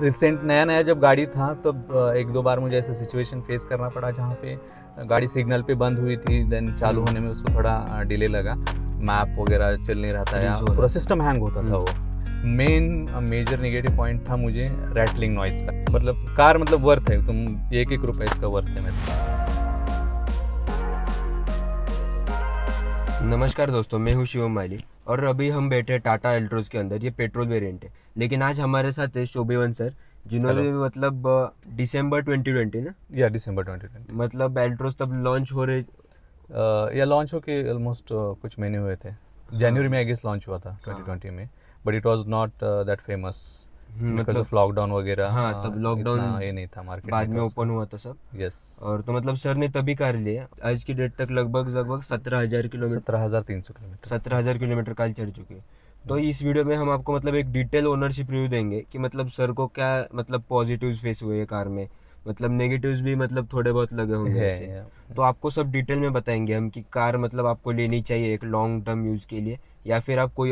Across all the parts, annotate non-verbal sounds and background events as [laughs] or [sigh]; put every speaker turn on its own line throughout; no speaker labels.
Recent नया नया जब गाड़ी था तब एक दो बार मुझे ऐसा सिचुएशन फेस करना पड़ा जहाँ पे गाड़ी सिग्नल पे बंद हुई थी देन चालू होने में उसको थोड़ा डिले लगा मैप वगैरह चल नहीं रहा था या पूरा सिस्टम हैंग होता था hmm. वो मेन मेजर नेगेटिव पॉइंट था मुझे रैटलिंग नॉइज का मतलब कार मतलब वर्थ है तुम एक एक रुपये इसका वर्थ है मेरे
नमस्कार दोस्तों मैं हूँ शिवम माली और अभी हम बैठे टाटा एल्ट्रोज के अंदर ये पेट्रोल वेरिएंट है लेकिन आज हमारे साथ है शोभेवन सर जिन्होंने मतलब दिसंबर 2020 ना या दिसंबर 2020 मतलब
एल्ट्रोस तब लॉन्च हो रहे आ, या लॉन्च हो के ऑलमोस्ट कुछ महीने हुए थे जनवरी हाँ। में आई गेस लॉन्च हुआ था 2020 हम्म, मतलब- हाँ। में but it was not that famous because of lockdown वगैरह हां तब लॉकडाउन ये नहीं था मार्केट बाद में ओपन हुआ था सब यस
और तो मतलब सर ने तभी कार लिए आज की डेट तक लगभग लगभग 17000 किलोमीटर 17300 किलोमीटर 17000 किलोमीटर कार चढ़ चुकी है तो इस वीडियो में हम आपको मतलब एक डिटेल ओनरशिप रिव्यू देंगे कि मतलब सर को क्या मतलब पॉजिटिव्स फेस हुए कार में मतलब नेगेटिव्स भी मतलब थोड़े बहुत लगे होंगे तो आपको सब डिटेल में बताएंगे हम कि कार मतलब आपको लेनी चाहिए एक लॉन्ग टर्म यूज़ के लिए या फिर आप कोई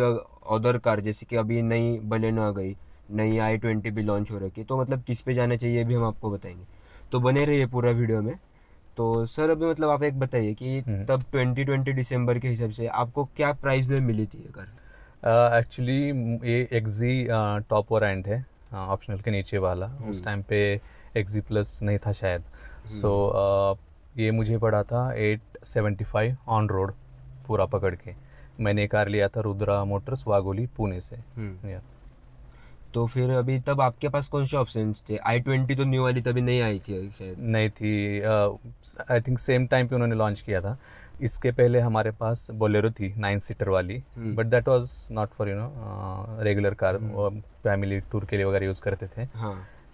अदर कार जैसे कि अभी नई बलेनो आ गई नई आई ट्वेंटी भी लॉन्च हो रखी तो मतलब किस पे जाना चाहिए भी हम आपको बताएंगे तो बने रहिए पूरा वीडियो में तो सर अभी मतलब आप एक बताइए कि हम्म। तब ट्वेंटी ट्वेंटी दिसंबर के हिसाब से आपको क्या प्राइस में मिली थी ये कार एक्चुअली uh, ये एक्जी टॉप और एंड है ऑप्शनल uh,
के नीचे वाला hmm. उस टाइम पे एक्जी प्लस नहीं था शायद सो hmm. so, uh, ये मुझे पड़ा था at seventy five on road पूरा पकड़ के मैंने कार लिया
था रुद्रा मोटर्स वागोली पुणे से hmm. तो फिर अभी तब आपके पास कौन से ऑप्शन थे आई ट्वेंटी तो न्यू वाली तभी नहीं आई थी शायद नहीं थी आई
थिंक सेम टाइम पे उन्होंने लॉन्च किया था इसके पहले हमारे पास बोलेरो थी नाइन सीटर वाली but that was not for you know regular car family tour के लिए वगैरह यूज़ करते थे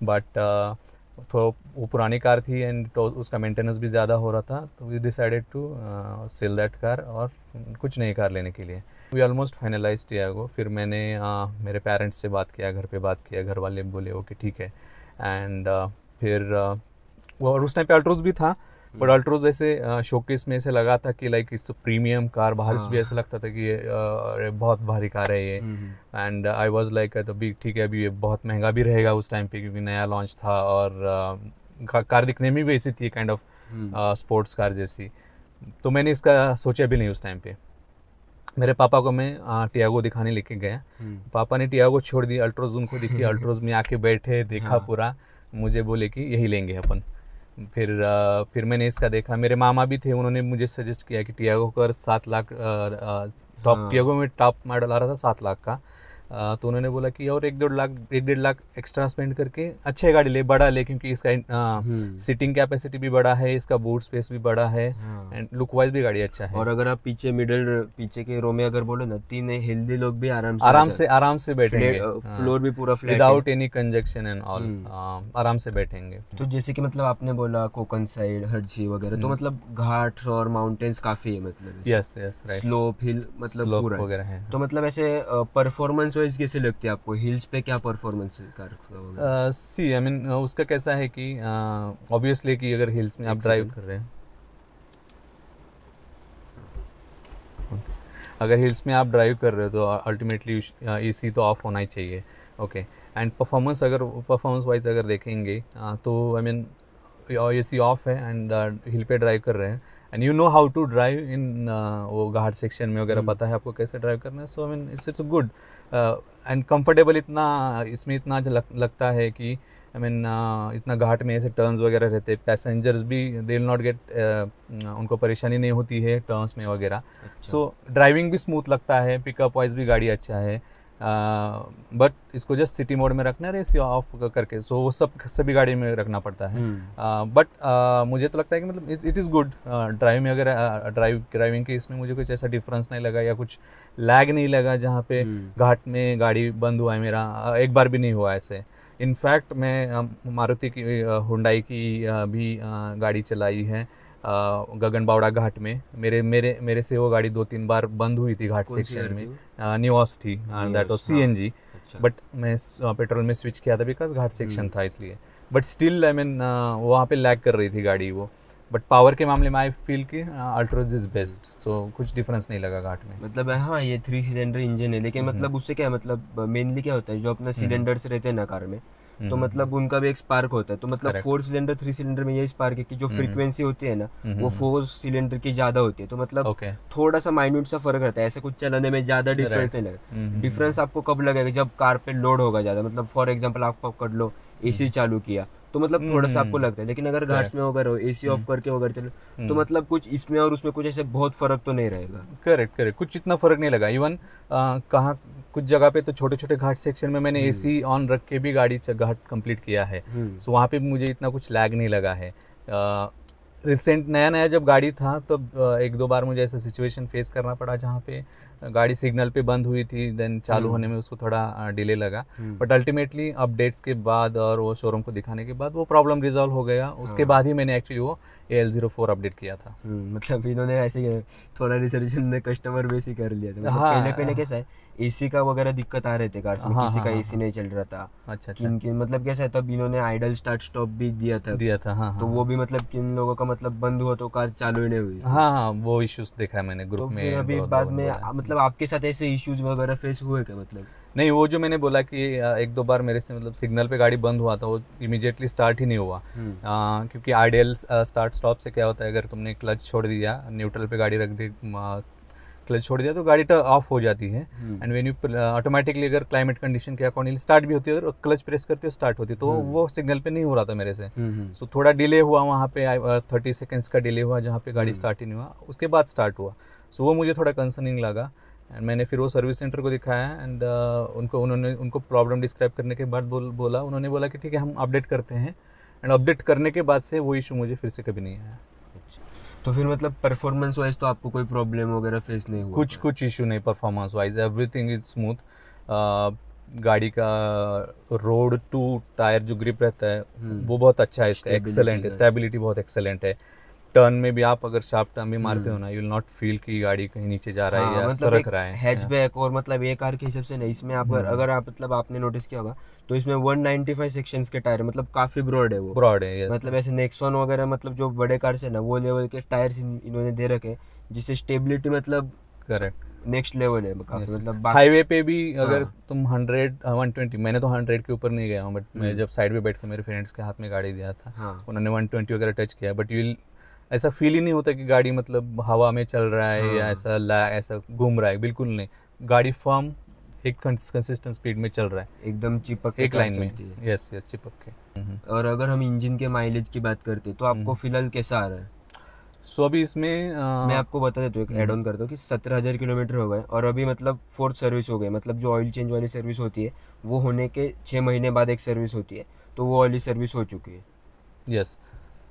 बट हाँ। uh, थोड़ा वो पुरानी कार थी एंड तो उसका मेंटेनेंस भी ज़्यादा हो रहा था तो we decided to sell that car और कुछ नई कार लेने के लिए वी ऑलमोस्ट फाइनलाइज गो फिर मैंने uh, मेरे पेरेंट्स से बात किया घर पे बात किया घर वाले बोले ओके ठीक है एंड uh, फिर uh, वो और उस टाइम पे अल्ट्रोज भी था बट हम्म। अल्ट्रोज ऐसे शोकेस में ऐसे लगा था कि लाइक इट्स प्रीमियम कार बाहर से भी हाँ। ऐसा लगता था कि ये बहुत भारी कार है ये एंड आई वॉज लाइक अभी ठीक है अभी ये बहुत महंगा भी रहेगा उस टाइम पे क्योंकि नया लॉन्च था और कार दिखने में भी ऐसी थी काइंड ऑफ स्पोर्ट्स कार जैसी तो मैंने इसका सोचा भी नहीं उस टाइम पे मेरे पापा को मैं टियागो दिखाने लेके गया हम्म। पापा ने टियागो छोड़ दी अल्ट्रोज उनको दिखी [laughs] अल्ट्रोज में आके बैठे देखा हाँ। पूरा मुझे बोले कि यही लेंगे अपन फिर फिर मैंने इसका देखा मेरे मामा भी थे उन्होंने मुझे सजेस्ट किया कि टियागो कर सात लाख टॉप टियागो हाँ। में टॉप मॉडल आ रहा था सात लाख का तो उन्होंने बोला कि और एक डेढ़ लाख एक डेढ़ लाख एक्स्ट्रा स्पेंड करके अच्छे गाड़ी ले बड़ा ले क्योंकि इसका सिटिंग कैपेसिटी हम्म। भी बड़ा है इसका बूट स्पेस
भी बड़ा है एंड लुक वाइज भी गाड़ी अच्छा है और अगर आप पीछे मिडिल पीछे के रो में अगर बोलो ना तीन हेल्दी लोग भी आराम से आराम से आराम से बैठेंगे फ्लोर हाँ। भी पूरा without any conjunction and all आराम से बैठेंगे तो जैसे की मतलब आपने बोला कोकन साइड हर्जी वगैरह तो हम्म। मतलब घाट और माउंटेन्स काफी है मतलब yes yes right slope hill मतलब वगैरह है तो मतलब ऐसे परफॉर्मेंस वाइज कैसे लगते हैं आपको हिल्स पे क्या परफॉर्मेंस
सी आई मीन उसका कैसा है कि ऑब्वियसली uh, कि अगर हिल्स में आप ड्राइव कर रहे हैं अगर हिल्स में आप ड्राइव कर रहे हो तो अल्टीमेटली ए सी तो ऑफ होना ही चाहिए ओके एंड परफॉर्मेंस अगर परफॉर्मेंस वाइज अगर देखेंगे uh, तो I mean A C off है एंड हिल पे ड्राइव कर रहे हैं and you know how to drive in वो घाट सेक्शन में वगैरह hmm. पता है आपको कैसे ड्राइव करना है so I mean it's it's good and comfortable इतना इसमें इतना लग, लगता है कि आई मीन uh, इतना घाट में ऐसे टर्न्स वगैरह रहते हैं पैसेंजर्स भी दे विल नॉट गेट उनको परेशानी नहीं होती है टर्न्स में वगैरह सो अच्छा। ड्राइविंग भी स्मूथ लगता है पिकअप वाइज भी गाड़ी अच्छा है बट इसको जस्ट सिटी मोड में रखना रेसियो ऑफ करके सो वो सब सभी गाड़ी में रखना पड़ता है बट हम्म। मुझे तो लगता है कि मतलब इट इज़ गुड ड्राइव में अगर ड्राइव ड्राइविंग के इसमें मुझे कुछ ऐसा डिफरेंस नहीं लगा या कुछ लैग नहीं लगा जहाँ पे हम्म। घाट में गाड़ी बंद हुआ है मेरा एक बार भी नहीं हुआ ऐसे इनफैक्ट मैं मारुति की हुडाई की भी गाड़ी चलाई है गगन बावड़ा घाट में मेरे मेरे मेरे से वो गाड़ी दो तीन बार बंद हुई थी घाट सेक्शन में न्यूस थी दैट एन जी बट मैं पेट्रोल में स्विच किया था बिकॉज घाट सेक्शन हम्म। था इसलिए बट स्टिल आई मीन वहाँ पे लैग कर रही थी गाड़ी वो बट पावर के
मामले में आई फील कि अल्ट्रोज इज बेस्ट सो कुछ डिफरेंस नहीं लगा घाट में मतलब हाँ ये थ्री सिलेंडर इंजन है लेकिन हम्म। मतलब उससे क्या है मतलब मेनली क्या होता है जो अपना सिलेंडर्स हम्म। रहते हैं ना कार में तो हम्म। मतलब उनका भी एक स्पार्क होता है तो मतलब फोर सिलेंडर थ्री सिलेंडर में यही स्पार्क है कि जो फ्रीक्वेंसी हम्म। होती है ना हम्म, वो फोर सिलेंडर की ज्यादा होती है तो मतलब थोड़ा सा माइन्यूट सा फर्क रहता है ऐसे कुछ चलाने में ज्यादा डिफरेंस नहीं लगता डिफरेंस आपको कब लगेगा जब कार पे लोड होगा ज्यादा मतलब फॉर एग्जाम्पल आप पकड़ लो ए चालू किया तो मतलब थोड़ा सा आपको लगता है लेकिन अगर घाट्स में वगैरह ए सी ऑफ करके वगैरह चलो तो मतलब कुछ इसमें और उसमें कुछ ऐसे बहुत फर्क तो नहीं रहेगा
करेक्ट करेक्ट कुछ इतना फर्क नहीं लगा इवन कहाँ कुछ जगह पे तो छोटे छोटे घाट सेक्शन में मैंने एसी हम्म। ऑन रख के भी गाड़ी घाट कंप्लीट किया है सो हम्म। so, वहाँ पे मुझे इतना कुछ लैग नहीं लगा है रिसेंट uh, नया नया जब गाड़ी था तब तो एक दो बार मुझे ऐसा सिचुएशन फेस करना पड़ा जहाँ पे गाड़ी सिग्नल पे बंद हुई थी देन चालू हम्म। होने में उसको थोड़ा डिले लगा बट अल्टीमेटली अपडेट्स के बाद और वो शोरूम को दिखाने के बाद वो प्रॉब्लम रिजॉल्व हो गया उसके हाँ। बाद ही मैंने एक्चुअली वो A L zero four update
किया था मतलब इन्होंने ऐसे थोड़ा रिसर्च कस्टमर बेस ही कर लिया था मतलब हाँ पहले पहले कैसा है एसी का वगैरह दिक्कत आ रहे थे कार्स में हाँ, किसी हाँ, का एसी हाँ, हाँ, नहीं चल रहा था अच्छा, अच्छा किन किन मतलब कैसा है तब इन्होंने आइडल स्टार्ट स्टॉप भी दिया था दिया था हाँ, तो वो भी मतलब किन लोगों का मतलब बंद हुआ तो कार चालू ही नहीं हुई हाँ हाँ वो इश्यूज देखा है मैंने ग्रुप तो में अभी बाद में मतलब आपके साथ ऐसे इश्यूज वगैरह फेस हुए क्या मतलब
नहीं वो जो मैंने बोला कि एक दो बार मेरे से मतलब सिग्नल पे गाड़ी बंद हुआ था वो इमीडिएटली स्टार्ट ही नहीं हुआ आ, हम्म। क्योंकि आइडियल स्टार्ट स्टॉप से क्या होता है अगर तुमने क्लच छोड़ दिया न्यूट्रल पे गाड़ी रख दी क्लच छोड़ दिया तो गाड़ी ऑफ हो जाती है एंड वेन यू ऑटोमेटिकली अगर क्लाइमेट कंडीशन के अकॉर्डिंग स्टार्ट भी होती है और क्लच प्रेस करते हो स्टार्ट होती है तो हम्म। वो सिग्नल पे नहीं हो रहा था मेरे से सो हम्म, हम्म। so, थोड़ा डिले हुआ वहाँ पे थर्टी सेकेंड्स uh, का डिले हुआ जहाँ पे गाड़ी स्टार्ट ही नहीं हुआ उसके बाद स्टार्ट हुआ सो so, वो मुझे थोड़ा कंसर्निंग लगा एंड मैंने फिर वो सर्विस सेंटर को दिखाया एंड uh, उनको उन्होंने उनको प्रॉब्लम डिस्क्राइब करने के बाद बोल बोला उन्होंने बोला कि ठीक है हम अपडेट करते हैं एंड अपडेट करने के बाद से वो इशू मुझे फिर से कभी नहीं आया
तो फिर मतलब परफॉर्मेंस वाइज तो आपको कोई प्रॉब्लम वगैरह फेस नहीं हुआ कुछ कुछ इशू नहीं performance wise
everything is smooth गाड़ी का रोड टू टायर जो ग्रिप रहता है हम्म। वो बहुत अच्छा है इसका एक्सेलेंट है स्टेबिलिटी बहुत एक्सेलेंट है टर्न में भी आप अगर शार्प टर्न भी मारते हो हम्म। ना यू विल नॉट फील कि गाड़ी कहीं नीचे जा रहा है हाँ, या मतलब सरक रहा है हैचबैक
और मतलब ये कार के हिसाब से नहीं इसमें आप अगर हम्म। आप मतलब आपने नोटिस किया होगा तो इसमें 195 सेक्शंस के टायर मतलब काफी ब्रॉड है वो ब्रॉड है यस मतलब ऐसे नेक्सॉन वगैरह मतलब जो बड़े कार से ना वो लेवल के टायर्स इन्होंने दे रखे जिससे स्टेबिलिटी मतलब करेक्ट नेक्स्ट लेवल है yes, मतलब हाईवे पे भी अगर हाँ।
तुम हंड्रेड वन ट्वेंटी मैंने तो हंड्रेड के ऊपर नहीं गया हूँ बट मैं हम्म। जब साइड पे बैठ के मेरे फ्रेंड्स के हाथ में गाड़ी दिया था हाँ। उन्होंने वन ट्वेंटी वगैरह टच किया बट यू विल ऐसा फील ही नहीं होता कि गाड़ी मतलब हवा में चल रहा है या हाँ। ऐसा ला ऐसा घूम रहा है बिल्कुल नहीं
गाड़ी फॉर्म एक कंसिस्टेंट स्पीड में चल रहा है एकदम चिपक एक लाइन में यस यस चिपक के हम्म। और अगर हम इंजन के माइलेज की बात करते तो आपको हम्म। फिलहाल कैसा आ रहा है सो अभी इसमें मैं आपको बता देता हूँ एड ऑन हम्म। करता हूँ कि सत्रह हज़ार किलोमीटर हो गए और अभी मतलब फोर्थ सर्विस हो गई मतलब जो ऑयल चेंज वाली सर्विस होती है वो होने के छः महीने बाद एक सर्विस होती है तो वो ऑयली सर्विस हो चुकी है यस yes.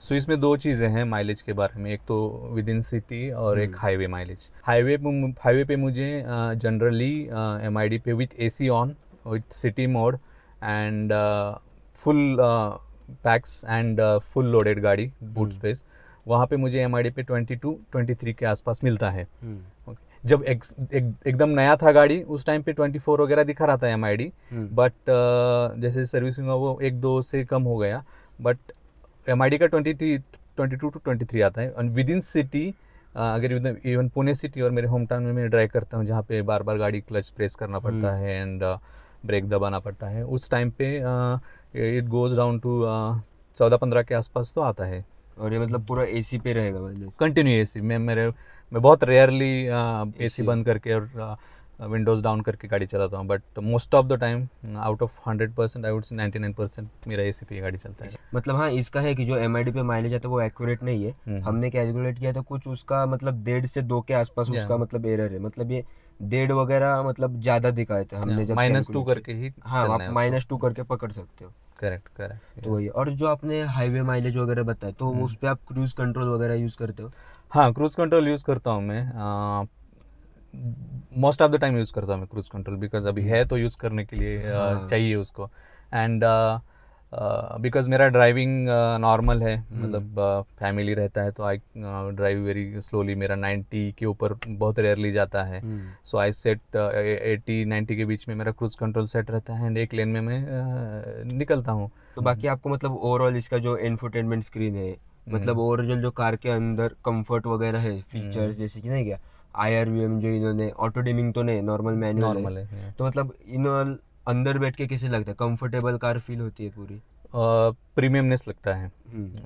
सो इसमें दो चीज़ें हैं माइलेज के बारे में
एक तो विद इन सिटी और एक हाईवे माइलेज हाईवे हाईवे पे मुझे जनरली एम आई डी पे with A C on with city mode and full pax and full loaded गाड़ी बूट स्पेस hmm. वहाँ पे मुझे एम आई डी पे ट्वेंटी टू ट्वेंटी थ्री के आसपास मिलता है hmm. जब एक, एक, एकदम नया था गाड़ी उस टाइम पे ट्वेंटी फोर वगैरह दिखा रहा था एम आई डी बट जैसे सर्विसिंग हुआ वो एक दो से कम हो गया बट एम आई डी का twenty twenty two to twenty three आता है एंड विद इन सिटी अगर इवन मतलब पुणे सिटी और मेरे होम टाउन में मैं ड्राइव करता हूँ जहाँ पे बार बार गाड़ी क्लच प्रेस करना पड़ता हम्म। है एंड ब्रेक uh, दबाना पड़ता है उस टाइम पे इट गोज़ डाउन टू चौदह पंद्रह के आसपास तो आता है और ये मतलब पूरा एसी पे रहेगा मतलब कंटिन्यू एसी मैं मेरे मैं बहुत रेयरली एसी uh, बंद करके और uh, विंडोज़ डाउन करके गाड़ी चलाता हूँ but most of the time out of hundred percent I would say ninety nine percent मेरा ए सी पे गाड़ी चलता है
मतलब हाँ इसका है कि जो एम आई डी पे माइलेज आता है तो वो एक्यूरेट नहीं है हम्म, हम्म। हमने कैलकुलेट किया था तो कुछ उसका मतलब डेढ़ से दो के आसपास उसका मतलब एरर है मतलब ये डेढ़ वगैरह मतलब ज़्यादा दिखाए थे हमने जब माइनस टू करके ही हाँ आप माइनस टू करके पकड़ सकते हो करेक्ट करेक्ट तो वही और जो आपने हाईवे माइलेज वगैरह बताया तो हम्म। उस पर आप क्रूज़ कंट्रोल वगैरह यूज़ करते हो हाँ क्रूज़ कंट्रोल यूज़ करता हूँ मैं most of the time use
करता हूँ मैं क्रूज कंट्रोल बिकॉज अभी है तो यूज़ करने के लिए हाँ। चाहिए उसको एंड बिकॉज uh, मेरा ड्राइविंग नॉर्मल है हम्म। मतलब फैमिली रहता है तो आई ड्राइव वेरी स्लोली मेरा 90 के ऊपर बहुत रेयरली जाता है सो आई सेट 80 90 के बीच में मेरा क्रूज कंट्रोल सेट रहता है एंड एक लेन में मैं uh, निकलता हूँ
तो बाकी आपको मतलब ओवरऑल इसका जो इन्फोटेनमेंट स्क्रीन है मतलब ओवरऑल हम्म। जो कार के अंदर कंफर्ट वगैरह है फीचर्स हम्म। जैसे कि नहीं क्या आई जो इन्होंने ऑटो डिमिंग तो नहीं नॉर्मल मैनुअल है, है हाँ। तो मतलब इन्होंने अंदर बैठ के कैसे लगता है कंफर्टेबल कार फील होती है पूरी
प्रीमियमनेस लगता है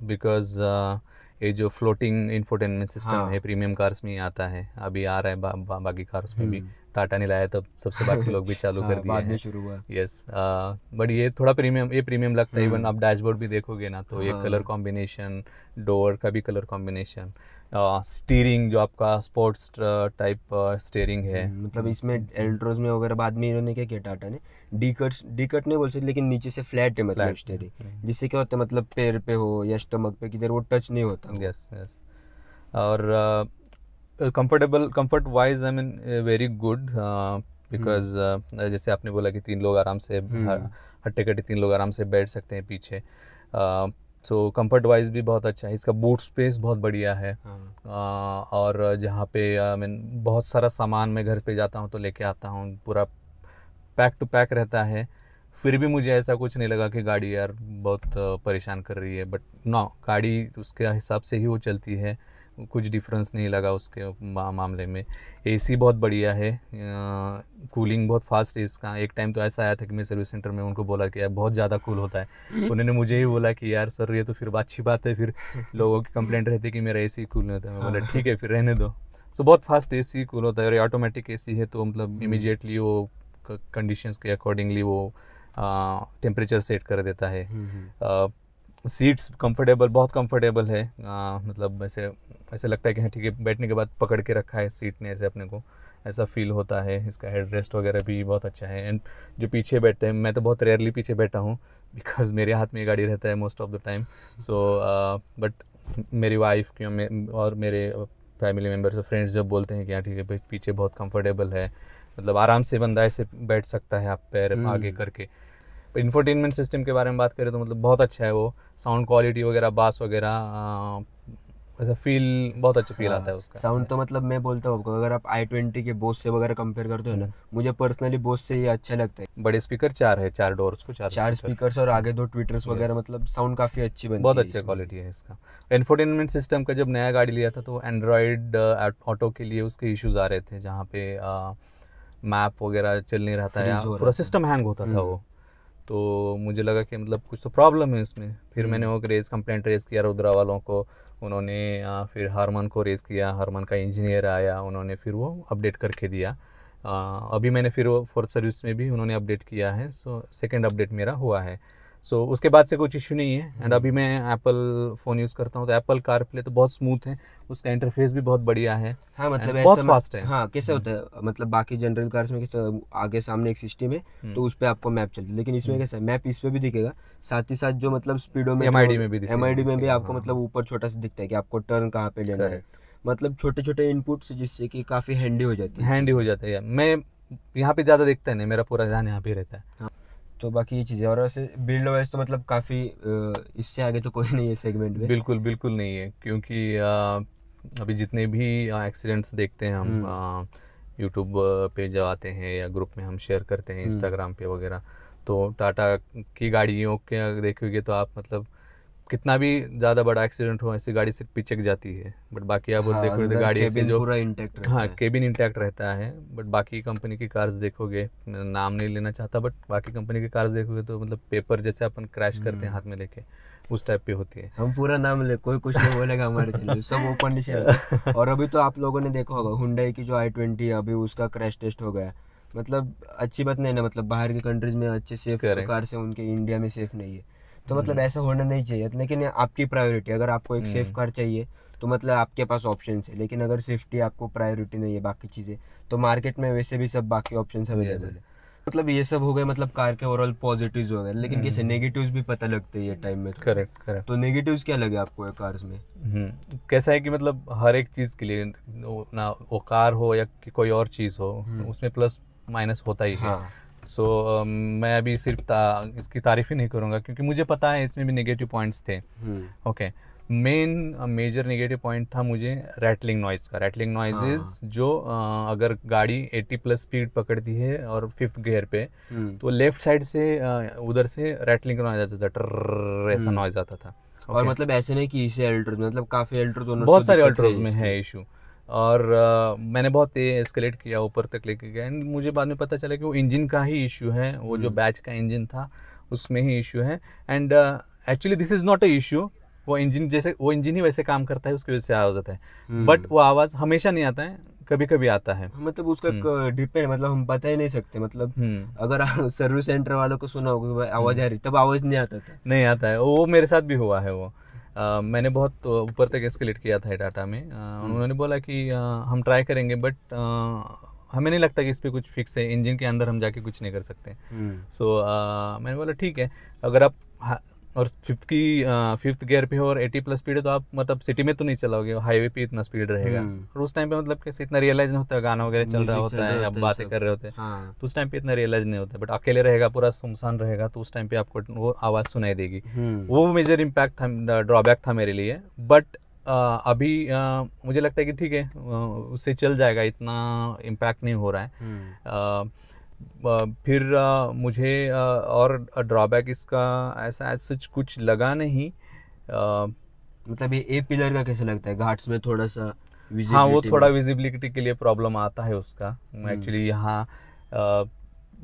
बिकॉज हम्म। ये जो फ्लोटिंग इन्फोटेनमेंट सिस्टम है प्रीमियम कार्स में आता है अभी आ रहा है बाकी कार्स में भी हम्म। टाटा नहीं लाया तब सबसे बाकी लोग भी चालू [laughs] हाँ, कर दिए बाद शुरू हुआ यस बट ये थोड़ा प्रीमियम ये प्रीमियम लगता है इवन हम्म। आप डैशबोर्ड भी देखोगे ना तो ये कलर कॉम्बिनेशन डोर का भी कलर कॉम्बिनेशन
स्टीयरिंग जो आपका स्पोर्ट्स टाइप स्टीयरिंग है हम्म, मतलब इसमें एल्ट्रोज में वगैरह बाद में इन्होंने क्या किया टाटा ने डी कट डी कट नहीं बोल सकते लेकिन नीचे से फ्लैट है मतलब स्टीयरिंग हम्म, जिससे क्या होता है मतलब पैर पे हो या स्टमक पे किधर वो टच नहीं होता यस यस और comfortable comfort wise I mean very good
because जैसे आपने बोला कि तीन लोग आराम से hmm. हट्टे कट्टे तीन लोग आराम से बैठ सकते हैं पीछे सो कंफर्ट वाइज भी बहुत अच्छा है इसका बूट स्पेस बहुत बढ़िया है हाँ। uh, और जहाँ पे आई मीन बहुत सारा सामान मैं घर पे जाता हूँ तो लेके आता हूँ पूरा पैक टू पैक रहता है फिर भी मुझे ऐसा कुछ नहीं लगा कि गाड़ी यार बहुत uh, परेशान कर रही है बट ना गाड़ी उसके हिसाब से ही वो चलती है कुछ डिफरेंस नहीं लगा उसके मामले में एसी बहुत बढ़िया है कूलिंग बहुत फास्ट है इसका एक टाइम तो ऐसा आया था कि मैं सर्विस सेंटर में उनको बोला कि यार बहुत ज़्यादा कूल होता है [laughs] उन्होंने मुझे ही बोला कि यार सर ये तो फिर अच्छी बात है फिर लोगों की कंप्लेंट रहती है कि मेरा सी कूल नहीं होता मैं बोला ठीक है फिर रहने दो सो so, बहुत फास्ट सी कूल होता है और ऑटोमेटिक सी है तो मतलब इमिजिएटली हम्म। वो कंडीशंस के अकॉर्डिंगली वो टेम्परेचर सेट कर देता है हम्म, हम्म। सीट्स कंफर्टेबल बहुत कंफर्टेबल है आ, मतलब ऐसे ऐसे लगता है कि हाँ ठीक है बैठने के बाद पकड़ के रखा है सीट ने ऐसे अपने को ऐसा फील होता है इसका हेड रेस्ट वगैरह भी बहुत अच्छा है एंड जो पीछे बैठते हैं मैं तो बहुत रेयरली पीछे बैठा हूँ बिकॉज मेरे हाथ में गाड़ी रहता है most of the time so but मेरी वाइफ क्यों मे, और मेरे फैमिली मेम्बर्स और फ्रेंड्स जब बोलते हैं कि हाँ ठीक है पीछे बहुत कंफर्टेबल है मतलब आराम से बंदा ऐसे बैठ सकता है आप पैर हम्म। आगे करके इन्फोटेनमेंट सिस्टम के बारे में बात करें तो मतलब बहुत अच्छा है वो साउंड क्वालिटी वगैरह बास वगैरह ऐसा फील
बहुत अच्छा फील आता है हाँ, उसका साउंड तो मतलब मैं बोलता हूँ आपको अगर आप आई ट्वेंटी के बोस से वगैरह कंपेयर करते हो ना मुझे पर्सनली बोस से ये अच्छा लगता है बड़े स्पीकर चार है चार डोर्स को चार चार स्पीकर और आगे दो ट्विटर्स वगैरह मतलब
साउंड काफ़ी अच्छी बनती बहुत अच्छी क्वालिटी है इसका एनफोटेनमेंट सिस्टम का जब नया गाड़ी लिया था तो एंड्रॉयड ऑटो के लिए उसके इशूज़ आ रहे थे जहाँ पे मैप वगैरह चल नहीं रहता है पूरा सिस्टम हैंग होता था हम्म। वो तो मुझे लगा कि मतलब कुछ तो प्रॉब्लम है इसमें फिर मैंने हम्म। वो रेस कंप्लेंट रेस किया रुद्रा वालों को उन्होंने फिर हारमन को रेस किया हारमन का इंजीनियर आया उन्होंने फिर वो अपडेट करके दिया अभी मैंने फिर वो फोर्थ सर्विस में भी उन्होंने अपडेट किया है सो सेकेंड अपडेट मेरा हुआ है सो so, उसके बाद से कुछ इशू नहीं है एंड अभी मैं एप्पल फ़ोन यूज़ करता हूँ तो एप्पल कार प्ले तो बहुत स्मूथ है
उसका इंटरफेस भी बहुत बढ़िया है हाँ मतलब बहुत फास्ट है हाँ कैसे hmm. होता है मतलब बाकी जनरल कार्स में कैसे आगे सामने एक सिस्टम है hmm. तो उस पर आपको मैप चलता है लेकिन इसमें hmm. कैसा है मैप इस पर भी दिखेगा साथ ही साथ जो मतलब स्पीडो में एम में भी एम में भी आपको हाँ। मतलब ऊपर छोटा सा दिखता है कि आपको टर्न कहाँ पे लेना है मतलब छोटे छोटे इनपुट जिससे कि काफ़ी हैंडी हो जाती है हैंडी हो जाता है मैं
यहाँ पे ज़्यादा देखता है नहीं मेरा पूरा ध्यान यहाँ पे रहता है हाँ। तो बाकी ये चीज़ें और वैसे बिल्ड वाइज तो मतलब
काफ़ी इससे आगे तो कोई नहीं है सेगमेंट में
बिल्कुल बिल्कुल नहीं है क्योंकि अभी जितने भी एक्सीडेंट्स देखते हैं हम यूट्यूब हम्म। पे जब आते हैं या ग्रुप में हम शेयर करते हैं इंस्टाग्राम हम्म। पे वगैरह तो टाटा की गाड़ियों के देखोगे तो आप मतलब कितना भी ज्यादा बड़ा एक्सीडेंट हो ऐसी गाड़ी सिर्फ पिचक जाती है बट बाकी आप हाँ, देखो तो गाड़ी जो पूरा इंटैक्ट हाँ केबिन इंटैक्ट रहता है बट बाकी कंपनी की कार्स देखोगे नाम नहीं लेना चाहता बट बाकी कंपनी की कार्स देखोगे तो मतलब पेपर जैसे अपन क्रैश करते हैं हम्म।
हाथ में लेके उस टाइप पे होती है हम पूरा नाम ले कोई कुछ नहीं बोलेगा हमारे [laughs] चैनल सब ओपन डिशन और अभी तो आप लोगों ने देखा होगा हुंडई की जो आई ट्वेंटी है अभी उसका क्रैश टेस्ट हो गया मतलब अच्छी बात नहीं ना मतलब बाहर की कंट्रीज में अच्छे सेफ कार से उनके इंडिया में सेफ नहीं है तो मतलब हम्म। ऐसा होना नहीं चाहिए लेकिन आपकी प्रायोरिटी अगर आपको एक सेफ कार हम्म। चाहिए तो मतलब आपके पास ऑप्शन है लेकिन अगर सेफ्टी आपको प्रायोरिटी नहीं है बाकी चीज़ें तो मार्केट में वैसे भी सब बाकी ऑप्शन अवेलेबल है मतलब ये सब हो गए मतलब कार के ओवरऑल पॉजिटिव हो गए लेकिन कैसे नेगेटिव्स हम्म। भी पता लगते हैं ये टाइम में करेक्ट करेक्ट तो नेगेटिव्स तो क्या लगे आपको कार्स में कैसा है कि मतलब
हर एक चीज़ के लिए ना वो कार हो या कोई और चीज़ हो उसमें प्लस माइनस होता ही है हाँ। सो so, uh, मैं अभी सिर्फ ता, इसकी तारीफ ही नहीं करूँगा क्योंकि मुझे पता है इसमें भी नेगेटिव पॉइंट्स थे okay main major negative point था मुझे रैटलिंग नॉइज़ का रैटलिंग नॉइजेज हाँ. जो uh, अगर गाड़ी 80 प्लस स्पीड पकड़ती है और फिफ्थ गियर पे हम्म। तो लेफ्ट साइड से uh, उधर से रैटलिंग नॉइज आता था ट्र ऐसा नॉइज हम्म। आता था okay. और मतलब ऐसे नहीं कि इसे अल्ट्रोज मतलब काफ़ी अल्ट्रोज बहुत सारे अल्ट्रोज में है इशू और आ, मैंने बहुत एस्केलेट किया ऊपर तक लेके गया एंड मुझे बाद में पता चला कि वो इंजन का ही इशू है वो जो बैच हम्म। का इंजन था उसमें ही इशू है and actually this is not a issue वो इंजन जैसे वो इंजन ही वैसे काम करता है उसकी वजह से आवाज़ आता है बट हम्म।
वो आवाज़ हमेशा नहीं आता है कभी कभी आता है मतलब उसका डिपेंड हम्म। मतलब हम बता ही नहीं सकते मतलब अगर सर्विस सेंटर वालों को सुना होगा आवाज आ रही तब आवाज नहीं आता था
नहीं आता है वो मेरे साथ भी हुआ है वो मैंने बहुत ऊपर तक एस्केलेट किया था डाटा में हम्म। उन्होंने बोला कि हम ट्राई करेंगे बट हमें नहीं लगता कि इस पर कुछ फिक्स है इंजन के अंदर हम जाके कुछ नहीं कर सकते सो हम्म। so, मैंने बोला ठीक है अगर आप और फिफ्थ की फिफ्थ गियर पे हो और एटी प्लस स्पीड है तो आप मतलब सिटी में तो नहीं चलाओगे हाईवे पे इतना स्पीड रहेगा हम्म। और उस टाइम पे मतलब कैसे इतना रियलाइज नहीं होता गाना वगैरह चल रहा होता है आप बातें कर रहे होते हैं हाँ। तो उस टाइम पे इतना रियलाइज नहीं होता बट अकेले रहेगा पूरा सुनसान रहेगा तो उस टाइम पे आपको वो आवाज़ सुनाई देगी हम्म। वो मेजर इम्पैक्ट था ड्रॉबैक था मेरे लिए बट Uh, अभी uh, मुझे लगता है कि ठीक है उससे चल जाएगा इतना इम्पैक्ट नहीं हो रहा है हम्म। फिर मुझे और ड्रॉबैक इसका ऐसा एज सच कुछ लगा नहीं मतलब ये ए पिलर का कैसे लगता है घाट्स में थोड़ा सा हाँ वो थोड़ा विजिबिलिटी के लिए प्रॉब्लम आता है उसका एक्चुअली हम्म। यहाँ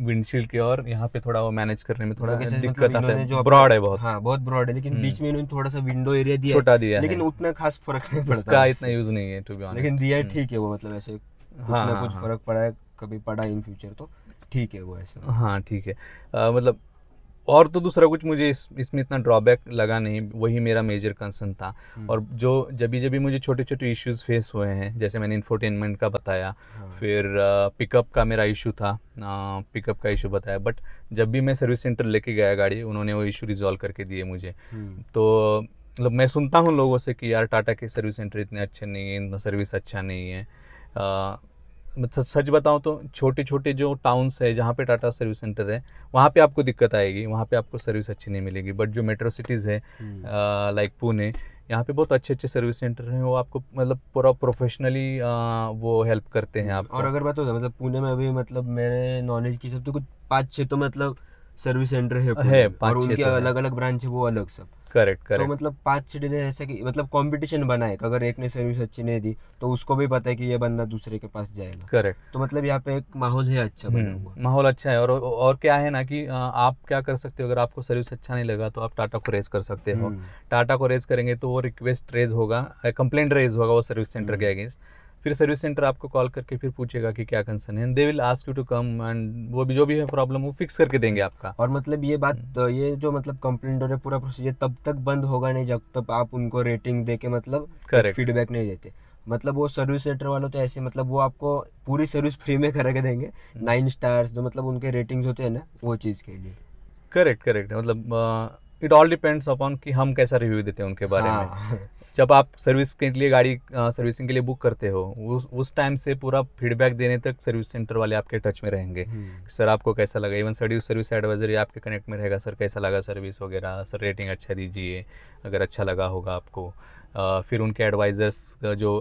विंडशील्ड के और यहाँ पे थोड़ा वो मैनेज करने में थोड़ा मतलब दिक्कत आता है जो ब्रॉड है बहुत हाँ बहुत ब्रॉड है लेकिन हम्म। बीच
में इन्होंने थोड़ा सा विंडो एरिया दिया छोटा दिया लेकिन उतना खास फर्क नहीं पड़ता है इतना यूज नहीं है टू बी लेकिन दिया हम्म। ठीक है वो मतलब ऐसे कुछ हाँ, ना हाँ, कुछ हाँ। फर्क पड़ा है कभी पड़ा इन फ्यूचर तो ठीक है वो ऐसा हाँ
ठीक है आ, मतलब और तो दूसरा कुछ मुझे इस इसमें इतना ड्रॉबैक लगा नहीं वही मेरा मेजर कंसर्न था हम्म। और जो जब जब भी मुझे छोटे छोटे इश्यूज फेस हुए हैं जैसे मैंने इन्फोटेनमेंट का बताया हाँ। फिर पिकअप का मेरा इशू था पिकअप का इशू बताया बट जब भी मैं सर्विस सेंटर लेके गया गाड़ी उन्होंने वो इशू रिजॉल्व करके दिए मुझे हम्म। तो मतलब मैं सुनता हूँ लोगों से कि यार टाटा के सर्विस सेंटर इतने अच्छे नहीं है इनका सर्विस अच्छा नहीं है मतलब सच बताऊँ तो छोटे छोटे जो टाउन्स है जहाँ पे टाटा सर्विस सेंटर है वहाँ पे आपको दिक्कत आएगी वहाँ पे आपको सर्विस अच्छी नहीं मिलेगी बट जो मेट्रो सिटीज़ है लाइक पुणे यहाँ पे बहुत अच्छे अच्छे सर्विस सेंटर हैं वो आपको मतलब पूरा प्रोफेशनली
वो हेल्प करते हैं हम्म, आप और अगर बात हो जाए मतलब पुणे में अभी मतलब मेरे नॉलेज की सब तो कुछ पाँच छः तो मतलब सर्विस सेंटर है, है और उनके अलग अलग ब्रांच है वो अलग सब करेक्ट करेक्ट तो मतलब पांच सीढ़ी सीटें ऐसे की मतलब कंपटीशन बना है अगर एक ने सर्विस अच्छी नहीं दी तो उसको भी पता है कि ये बंदा दूसरे के पास जाएगा करेक्ट तो मतलब यहाँ पे एक माहौल है अच्छा बना हम्म,
हुआ माहौल अच्छा है और और क्या है ना कि आप क्या कर सकते हो अगर आपको सर्विस अच्छा नहीं लगा तो आप टाटा को रेज कर सकते हो टाटा हम्म। को रेज करेंगे तो वो रिक्वेस्ट रेज होगा कंप्लेंट रेज होगा वो सर्विस हम्म। सेंटर के अगेंस्ट फिर सर्विस सेंटर आपको कॉल करके फिर पूछेगा कि क्या कंसर्न है they will ask you to come
and वो भी जो भी है प्रॉब्लम वो फिक्स करके देंगे आपका और मतलब ये बात तो ये जो मतलब कंप्लेंट और पूरा प्रोसीजर तब तक बंद होगा नहीं जब तक आप उनको रेटिंग दे के मतलब करेक्ट फीडबैक नहीं देते मतलब वो सर्विस सेंटर वालों तो ऐसे मतलब वो आपको पूरी सर्विस फ्री में करके देंगे नाइन हम्म। स्टार्स जो मतलब उनके रेटिंग्स होते हैं ना वो चीज़ के
लिए करेक्ट करेक्ट मतलब इट ऑल डिपेंड्स अपॉन कि हम कैसा रिव्यू देते हैं उनके बारे हाँ. में जब आप सर्विस के लिए गाड़ी आ, सर्विसिंग के लिए बुक करते हो उस उस टाइम से पूरा फीडबैक देने तक सर्विस सेंटर वाले आपके टच में रहेंगे हम्म। सर आपको कैसा लगा इवन सर्विस सर्विस एडवाइज़र आपके कनेक्ट में रहेगा सर कैसा लगा सर्विस वगैरह सर रेटिंग अच्छा दीजिए अगर अच्छा लगा होगा आपको आ, फिर उनके एडवाइजर्स जो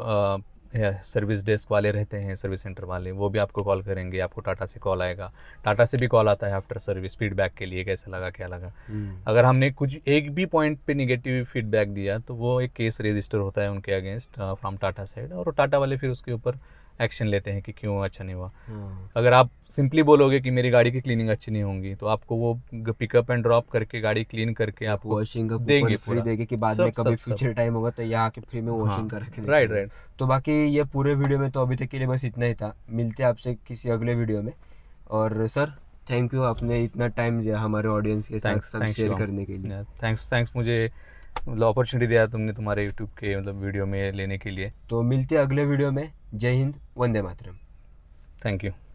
सर्विस डेस्क वाले रहते हैं सर्विस सेंटर वाले वो भी आपको कॉल करेंगे आपको टाटा से कॉल आएगा टाटा से भी कॉल आता है आफ्टर सर्विस फीडबैक के लिए कैसा लगा क्या लगा हम्म। अगर हमने कुछ एक भी पॉइंट पे निगेटिव फीडबैक दिया तो वो एक केस रजिस्टर होता है उनके अगेंस्ट फ्रॉम टाटा साइड और टाटा वाले फिर उसके ऊपर एक्शन लेते हैं कि क्यों अच्छा नहीं हुआ हाँ। अगर आप सिंपली बोलोगे कि मेरी गाड़ी की क्लीनिंग अच्छी नहीं होगी तो आपको वो पिकअप एंड ड्रॉप करके गाड़ी क्लीन करके आपको वॉशिंग देंगे फ्री देंगे कि बाद सब, में कभी फ्यूचर
टाइम होगा तो यहाँ के फ्री में वॉशिंग हाँ, करके राइट राइट तो बाकी ये पूरे वीडियो में तो अभी तक के लिए बस इतना ही था मिलते हैं आपसे किसी अगले वीडियो में और सर थैंक यू आपने इतना टाइम दिया हमारे ऑडियंस के साथ शेयर करने के लिए
थैंक्स थैंक्स मुझे मतलब अपॉर्चुनिटी दिया तुमने तुम्हारे यूट्यूब के मतलब वीडियो में लेने के लिए तो
मिलते अगले वीडियो में जय हिंद वंदे मातरम
थैंक यू